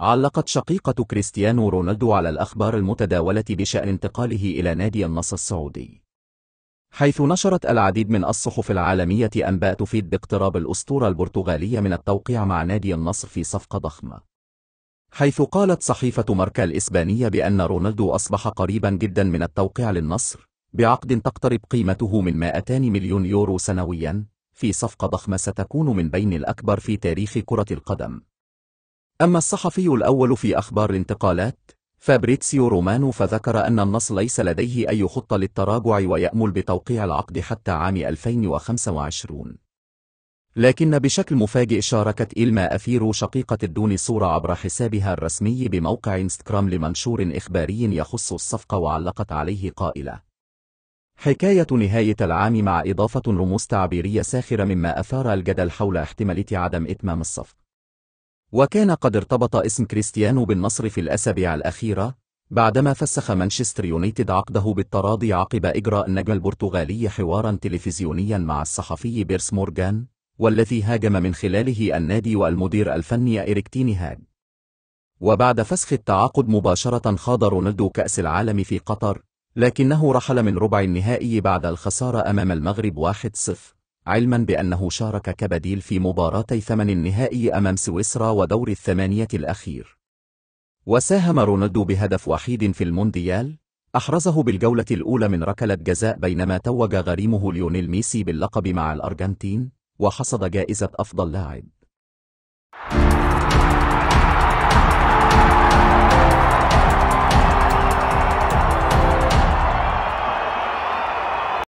علقت شقيقة كريستيانو رونالدو على الأخبار المتداولة بشأن انتقاله إلى نادي النصر السعودي حيث نشرت العديد من الصحف العالمية أنباء تفيد باقتراب الأسطورة البرتغالية من التوقيع مع نادي النصر في صفقة ضخمة حيث قالت صحيفة ماركا الإسبانية بأن رونالدو أصبح قريبا جدا من التوقيع للنصر بعقد تقترب قيمته من 200 مليون يورو سنويا في صفقة ضخمة ستكون من بين الأكبر في تاريخ كرة القدم أما الصحفي الأول في أخبار الانتقالات فابريتسيو رومانو فذكر أن النص ليس لديه أي خطة للتراجع ويأمل بتوقيع العقد حتى عام 2025 لكن بشكل مفاجئ شاركت إلما أثيرو شقيقة الدون صورة عبر حسابها الرسمي بموقع انستغرام لمنشور إخباري يخص الصفقة وعلقت عليه قائلة حكاية نهاية العام مع إضافة رموز تعبيرية ساخرة مما أثار الجدل حول احتمالية عدم إتمام الصفقة وكان قد ارتبط اسم كريستيانو بالنصر في الأسابيع الأخيرة بعدما فسخ مانشستر يونايتد عقده بالتراضي عقب إجراء النجم البرتغالي حوارا تلفزيونيا مع الصحفي بيرس مورغان والذي هاجم من خلاله النادي والمدير الفني إيريك تينيهاج هاج وبعد فسخ التعاقد مباشرة خاض رونالدو كأس العالم في قطر لكنه رحل من ربع النهائي بعد الخسارة أمام المغرب 1-0 علما بأنه شارك كبديل في مباراتي ثمن النهائي أمام سويسرا ودور الثمانية الأخير وساهم رونالدو بهدف وحيد في المونديال أحرزه بالجولة الأولى من ركلة جزاء بينما توج غريمه ليونيل ميسي باللقب مع الأرجنتين وحصد جائزة أفضل لاعب